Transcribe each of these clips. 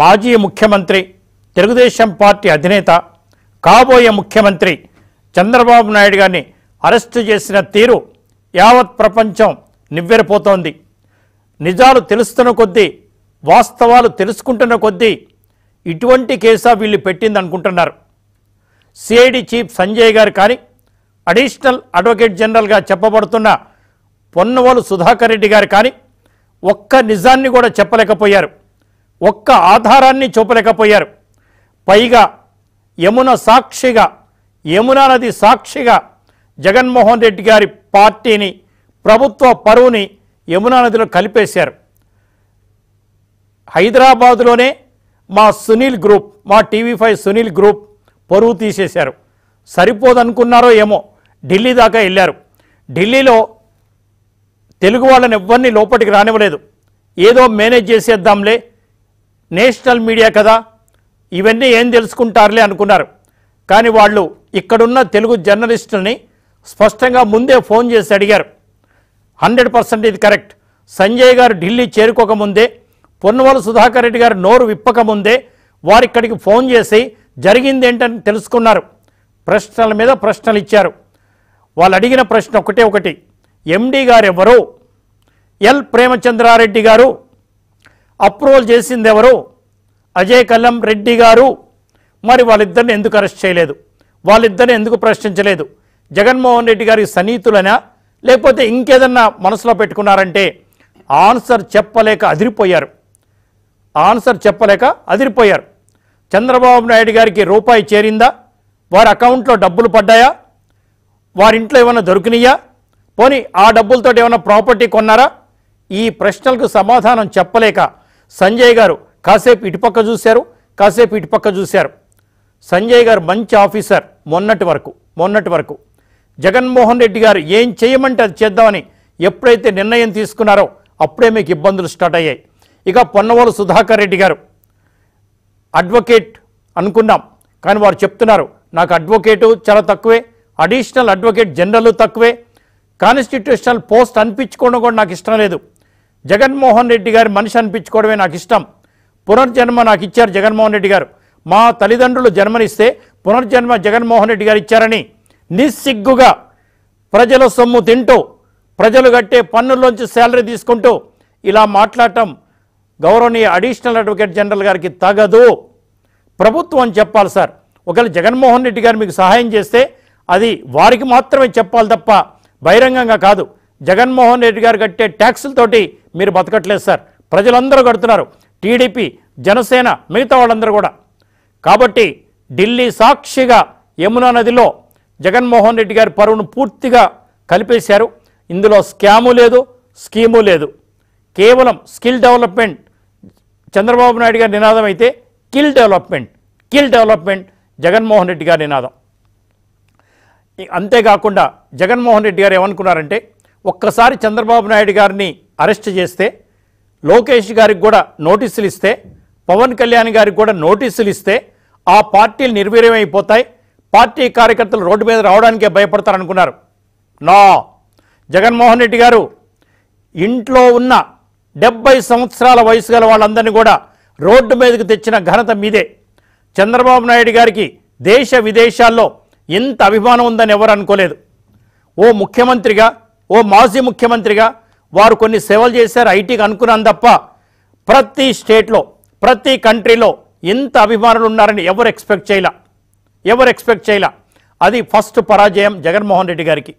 మాజీ ముఖ్యమంత్రి తెలుగుదేశం పార్టీ అధినేత కాబోయే ముఖ్యమంత్రి చంద్రబాబు నాయుడు గారిని అరెస్టు చేసిన తీరు యావత్ ప్రపంచం నివ్వెరపోతోంది నిజాలు తెలుస్తున్న కొద్దీ వాస్తవాలు తెలుసుకుంటున్న కొద్దీ ఇటువంటి కేసా వీళ్ళు పెట్టింది అనుకుంటున్నారు సిఐడి చీఫ్ సంజయ్ గారు కానీ అడిషనల్ అడ్వకేట్ జనరల్గా చెప్పబడుతున్న పొన్నవోలు సుధాకర్ రెడ్డి గారు కానీ ఒక్క నిజాన్ని కూడా చెప్పలేకపోయారు ఒక్క ఆధారాన్ని చూపలేకపోయారు పైగా యమున సాక్షిగా యమునా నది సాక్షిగా జగన్మోహన్ రెడ్డి గారి పార్టీని ప్రభుత్వ పరువుని యమునా నదిలో కలిపేశారు హైదరాబాదులోనే మా సునీల్ గ్రూప్ మా టీవీ ఫైవ్ సునీల్ గ్రూప్ పరువు తీసేశారు సరిపోదనుకున్నారో ఏమో ఢిల్లీ దాకా వెళ్ళారు ఢిల్లీలో తెలుగు వాళ్ళని ఎవ్వరినీ లోపలికి రానివ్వలేదు ఏదో మేనేజ్ చేసేద్దాంలే నేషనల్ మీడియా కదా ఇవన్నీ ఏం తెలుసుకుంటారులే అనుకున్నారు కానీ వాళ్ళు ఇక్కడున్న తెలుగు జర్నలిస్టుని స్పష్టంగా ముందే ఫోన్ చేసి అడిగారు హండ్రెడ్ పర్సెంట్ ఇది కరెక్ట్ సంజయ్ గారు ఢిల్లీ చేరుకోకముందే పొన్నవల సుధాకర్ రెడ్డి గారు నోరు విప్పకముందే వారిక్కడికి ఫోన్ చేసి జరిగిందేంటని తెలుసుకున్నారు ప్రశ్నల మీద ప్రశ్నలు ఇచ్చారు వాళ్ళు అడిగిన ప్రశ్న ఒకటే ఒకటి ఎండీ గారు ఎవరు ఎల్ ప్రేమచంద్రారెడ్డి గారు అప్రూవల్ చేసింది ఎవరు అజయ్ కల్లం రెడ్డి గారు మరి వాళ్ళిద్దరిని ఎందుకు అరెస్ట్ చేయలేదు వాళ్ళిద్దరిని ఎందుకు ప్రశ్నించలేదు జగన్మోహన్ రెడ్డి గారి సన్నిహితులనా లేకపోతే ఇంకేదన్నా మనసులో పెట్టుకున్నారంటే ఆన్సర్ చెప్పలేక అదిరిపోయారు ఆన్సర్ చెప్పలేక అదిరిపోయారు చంద్రబాబు నాయుడు గారికి రూపాయి చేరిందా వారి అకౌంట్లో డబ్బులు పడ్డాయా వారింట్లో ఏమైనా దొరికినాయా పోనీ ఆ డబ్బులతో ఏమైనా ప్రాపర్టీ కొన్నారా ఈ ప్రశ్నలకు సమాధానం చెప్పలేక సంజయ్ గారు కాసేపు ఇటుపక్క చూశారు కాసేపు ఇటుపక్క చూశారు సంజయ్ గారు మంచి ఆఫీసర్ మొన్నటి వరకు మొన్నటి వరకు జగన్మోహన్ రెడ్డి గారు ఏం చేయమంటే అది చేద్దామని ఎప్పుడైతే నిర్ణయం తీసుకున్నారో అప్పుడే మీకు ఇబ్బందులు స్టార్ట్ అయ్యాయి ఇక పొన్నవోలు సుధాకర్ రెడ్డి గారు అడ్వకేట్ అనుకున్నాం కానీ వారు చెప్తున్నారు నాకు అడ్వకేటు చాలా తక్కువే అడిషనల్ అడ్వకేట్ జనరల్ తక్కువే కాన్స్టిట్యూషనల్ పోస్ట్ అనిపించుకోవడం కూడా నాకు ఇష్టం లేదు జగన్మోహన్ రెడ్డి గారి మనిషి అనిపించుకోవడమే నాకు ఇష్టం పునర్జన్మ నాకు ఇచ్చారు జగన్మోహన్ రెడ్డి గారు మా తల్లిదండ్రులు జన్మనిస్తే పునర్జన్మ జగన్మోహన్ రెడ్డి గారు ఇచ్చారని నిస్సిగ్గుగా ప్రజల సొమ్ము తింటూ ప్రజలు కట్టే పన్నుల్లోంచి శాలరీ తీసుకుంటూ ఇలా మాట్లాడటం గౌరవనీయ అడిషనల్ అడ్వకేట్ జనరల్ గారికి తగదు ప్రభుత్వం చెప్పాలి సార్ ఒకవేళ జగన్మోహన్ రెడ్డి గారు మీకు సహాయం చేస్తే అది వారికి మాత్రమే చెప్పాలి తప్ప బహిరంగంగా కాదు జగన్మోహన్ రెడ్డి గారు కట్టే ట్యాక్సులతోటి మీరు బతకట్లేదు సార్ ప్రజలందరూ కడుతున్నారు టీడీపీ జనసేన మిగతా వాళ్ళందరూ కూడా కాబట్టి ఢిల్లీ సాక్షిగా యమునా నదిలో జగన్మోహన్ రెడ్డి గారి పరువును పూర్తిగా కలిపేశారు ఇందులో స్కాము లేదు స్కీము లేదు కేవలం స్కిల్ డెవలప్మెంట్ చంద్రబాబు నాయుడు గారి నినాదం అయితే kill development kill development Jaganmohan Reddy గారి నినాదం అంతేకాకుండా జగన్మోహన్ రెడ్డి గారు ఏమనుకున్నారంటే ఒక్కసారి చంద్రబాబు నాయుడు గారిని అరెస్ట్ చేస్తే లోకేష్ గారికి కూడా నోటీసులు ఇస్తే పవన్ కళ్యాణ్ గారికి కూడా నోటీసులు ఇస్తే ఆ పార్టీలు నిర్వీర్యమైపోతాయి పార్టీ కార్యకర్తలు రోడ్డు మీద రావడానికే భయపడతారనుకున్నారు నా జగన్మోహన్ రెడ్డి గారు ఇంట్లో ఉన్న డెబ్బై సంవత్సరాల వయసు గల వాళ్ళందరినీ కూడా రోడ్డు మీదకు తెచ్చిన ఘనత మీదే చంద్రబాబు నాయుడు గారికి దేశ విదేశాల్లో ఎంత అభిమానం ఉందని ఎవరు అనుకోలేదు ఓ ముఖ్యమంత్రిగా ఓ మాజీ ముఖ్యమంత్రిగా వారు కొన్ని సేవలు చేశారు ఐటీకి అనుకున్నాను తప్ప ప్రతి స్టేట్లో ప్రతి కంట్రీలో ఎంత అభిమానులు ఉన్నారని ఎవరు ఎక్స్పెక్ట్ చేయలా ఎవరు ఎక్స్పెక్ట్ చేయలా అది ఫస్ట్ పరాజయం జగన్మోహన్ రెడ్డి గారికి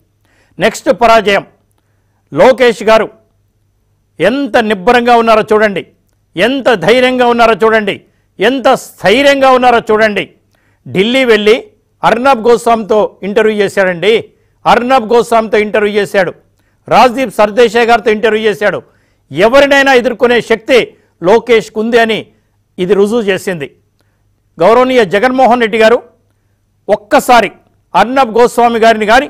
నెక్స్ట్ పరాజయం లోకేష్ గారు ఎంత నిబ్బరంగా ఉన్నారో చూడండి ఎంత ధైర్యంగా ఉన్నారో చూడండి ఎంత స్థైర్యంగా ఉన్నారో చూడండి ఢిల్లీ వెళ్ళి అర్ణబ్ గోస్వామితో ఇంటర్వ్యూ చేశాడండి అర్ణబ్ గోస్వామితో ఇంటర్వ్యూ చేశాడు రాజ్దీప్ సర్దేశాయ్ గారితో ఇంటర్వ్యూ చేశాడు ఎవరినైనా ఎదుర్కొనే శక్తి లోకేష్కు ఉంది అని ఇది రుజువు చేసింది గౌరవనీయ జగన్మోహన్ రెడ్డి గారు ఒక్కసారి అర్ణబ్ గోస్వామి గారిని కానీ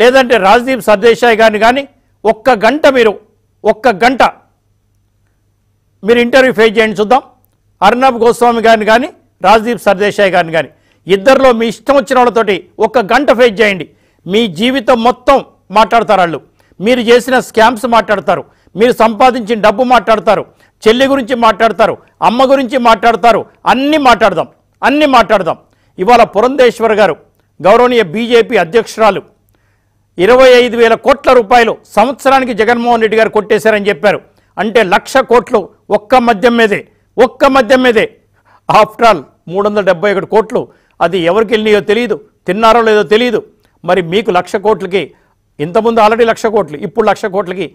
లేదంటే రాజ్దీప్ సర్దేశాయ్ గారిని కానీ ఒక్క గంట మీరు ఒక్క గంట మీరు ఇంటర్వ్యూ ఫేస్ చేయండి చూద్దాం అర్ణబ్ గోస్వామి గారిని కానీ రాజ్దీప్ సర్దేశాయ్ గారిని కానీ ఇద్దరిలో మీ ఇష్టం వచ్చిన వాళ్ళతోటి ఒక్క గంట ఫేస్ చేయండి మీ జీవితం మొత్తం మాట్లాడతారు వాళ్ళు మీరు చేసిన స్కామ్స్ మాట్లాడతారు మీరు సంపాదించిన డబ్బు మాట్లాడతారు చెల్లి గురించి మాట్లాడతారు అమ్మ గురించి మాట్లాడతారు అన్నీ మాట్లాడదాం అన్నీ మాట్లాడదాం ఇవాళ పురంధేశ్వర్ గారు గౌరవనీయ బీజేపీ అధ్యక్షురాలు ఇరవై ఐదు వేల కోట్ల రూపాయలు సంవత్సరానికి జగన్మోహన్ రెడ్డి గారు కొట్టేశారని చెప్పారు అంటే లక్ష కోట్లు ఒక్క మద్యం మీదే ఒక్క మద్యం మీదే ఆఫ్టర్ ఆల్ మూడు వందల డెబ్బై ఒకటి కోట్లు అది ఎవరికి వెళ్ళినాయో తెలియదు తిన్నారో లేదో తెలియదు మరి మీకు లక్ష కోట్లకి ఇంతకుముందు ఆల్రెడీ లక్ష కోట్లు ఇప్పుడు లక్ష కోట్లకి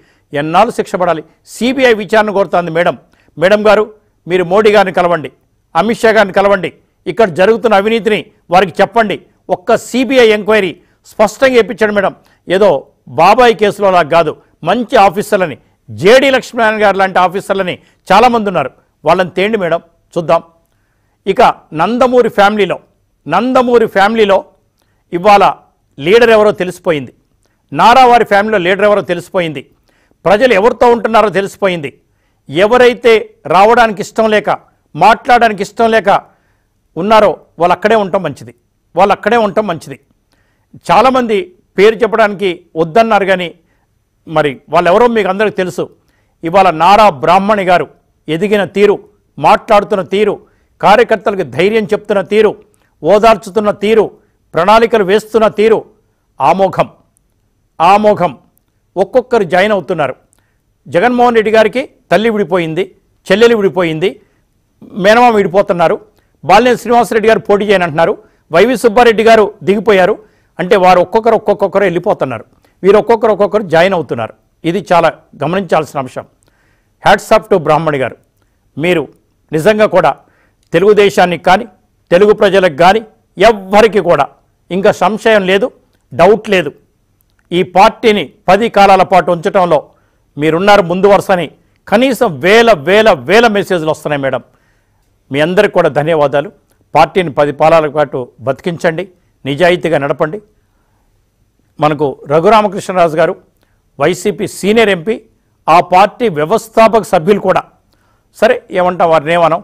ఎన్నాళ్ళు శిక్ష పడాలి సిబిఐ విచారణ కోరుతోంది మేడం మేడం గారు మీరు మోడీ గారిని కలవండి అమిత్ షా గారిని కలవండి ఇక్కడ జరుగుతున్న అవినీతిని వారికి చెప్పండి ఒక్క సిబిఐ ఎంక్వైరీ స్పష్టంగా ఇప్పించండి మేడం ఏదో బాబాయ్ కేసులో అలా కాదు మంచి ఆఫీసర్లని జేడీ లక్ష్మీనారాయణ గారు లాంటి ఆఫీసర్లని చాలామంది ఉన్నారు వాళ్ళని తేండి మేడం చూద్దాం ఇక నందమూరి ఫ్యామిలీలో నందమూరి ఫ్యామిలీలో ఇవాళ లీడర్ ఎవరో తెలిసిపోయింది నారా వారి ఫ్యామిలీలో లీడర్ ఎవరో తెలిసిపోయింది ప్రజలు ఎవరితో ఉంటున్నారో తెలిసిపోయింది ఎవరైతే రావడానికి ఇష్టం లేక మాట్లాడడానికి ఇష్టం లేక ఉన్నారో వాళ్ళు అక్కడే ఉండటం మంచిది వాళ్ళు అక్కడే ఉండటం మంచిది చాలామంది పేరు చెప్పడానికి వద్దన్నారు కానీ మరి వాళ్ళెవరో మీకు అందరికీ తెలుసు ఇవాళ నారా బ్రాహ్మణి గారు ఎదిగిన తీరు మాట్లాడుతున్న తీరు కార్యకర్తలకు ధైర్యం చెప్తున్న తీరు ఓదార్చుతున్న తీరు ప్రణాళికలు వేస్తున్న తీరు ఆమోఘం ఆమోఘం ఒక్కొక్కరు జాయిన్ అవుతున్నారు జగన్మోహన్ రెడ్డి గారికి తల్లి విడిపోయింది చెల్లెలు విడిపోయింది మేనమా విడిపోతున్నారు బాలినేని శ్రీనివాసరెడ్డి గారు పోటీ చేయనంటున్నారు వైవి సుబ్బారెడ్డి గారు దిగిపోయారు అంటే వారు ఒక్కొక్కరు ఒక్కొక్కరు వెళ్ళిపోతున్నారు వీరు ఒక్కొక్కరు ఒక్కొక్కరు జాయిన్ అవుతున్నారు ఇది చాలా గమనించాల్సిన అంశం హ్యాట్స్ ఆఫ్ టు బ్రాహ్మణి గారు మీరు నిజంగా కూడా తెలుగుదేశానికి కానీ తెలుగు ప్రజలకు కానీ ఎవ్వరికి కూడా ఇంకా సంశయం లేదు డౌట్ లేదు ఈ పార్టీని పది కాలాల పాటు ఉంచడంలో మీరున్నారు ముందు వరుసని కనీసం వేల వేల వేల మెసేజ్లు వస్తున్నాయి మేడం మీ అందరికి కూడా ధన్యవాదాలు పార్టీని పది పాలాల పాటు బతికించండి నిజాయితీగా నడపండి మనకు Raghuramakrishnaraju garu YCP senior MP ఆ పార్టీ వ్యవస్థాపక సభ్యులు కూడా సరే ఏమంటాం వారిని ఏమనం